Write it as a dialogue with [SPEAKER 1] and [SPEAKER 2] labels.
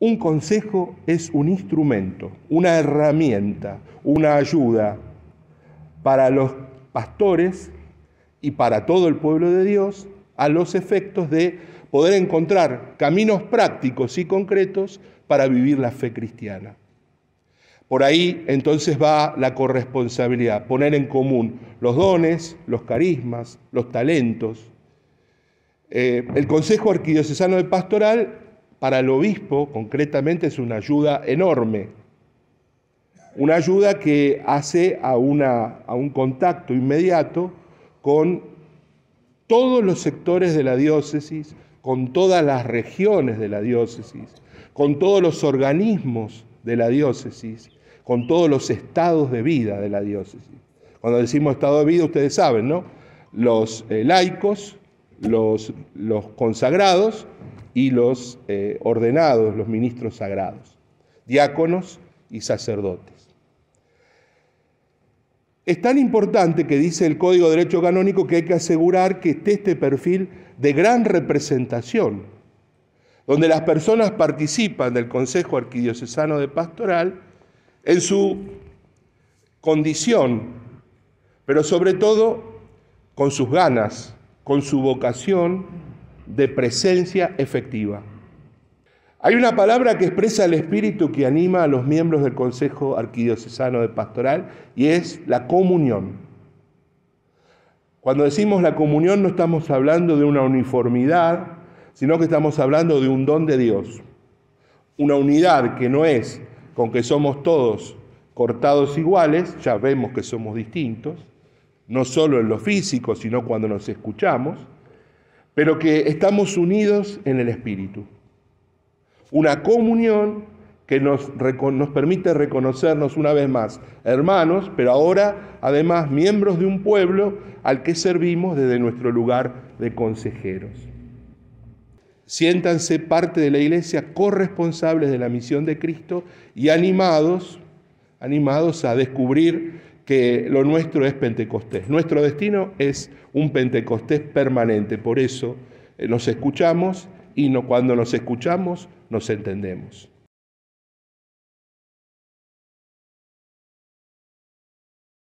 [SPEAKER 1] Un consejo es un instrumento, una herramienta, una ayuda para los pastores y para todo el pueblo de Dios a los efectos de poder encontrar caminos prácticos y concretos para vivir la fe cristiana. Por ahí entonces va la corresponsabilidad, poner en común los dones, los carismas, los talentos. Eh, el Consejo Arquidiocesano de Pastoral para el obispo concretamente es una ayuda enorme, una ayuda que hace a, un contacto inmediato con todos los sectores de la diócesis, con todas las regiones de la diócesis, con todos los organismos de la diócesis, con todos los estados de vida de la diócesis. Cuando decimos estado de vida, ustedes saben, ¿no? Los eh, laicos, los consagrados y los eh, ordenados, los ministros sagrados, diáconos y sacerdotes. Es tan importante que dice el Código de Derecho Canónico que hay que asegurar que esté este perfil de gran representación, donde las personas participan del Consejo Arquidiocesano de Pastoral en su condición, pero sobre todo con sus ganas, con su vocación de presencia efectiva. Hay una palabra que expresa el espíritu que anima a los miembros del Consejo Arquidiocesano de Pastoral y es la comunión. Cuando decimos la comunión no estamos hablando de una uniformidad, sino que estamos hablando de un don de Dios. Una unidad que no es con que somos todos cortados iguales, ya vemos que somos distintos, no solo en lo físico, sino cuando nos escuchamos, pero que estamos unidos en el Espíritu. Una comunión que nos, nos permite reconocernos una vez más hermanos, pero ahora además miembros de un pueblo al que servimos desde nuestro lugar de consejeros. Siéntanse parte de la iglesia corresponsables de la misión de Cristo y animados, animados a descubrir que lo nuestro es Pentecostés. Nuestro destino es un Pentecostés permanente. Por eso eh, nos escuchamos y no, cuando nos escuchamos nos entendemos.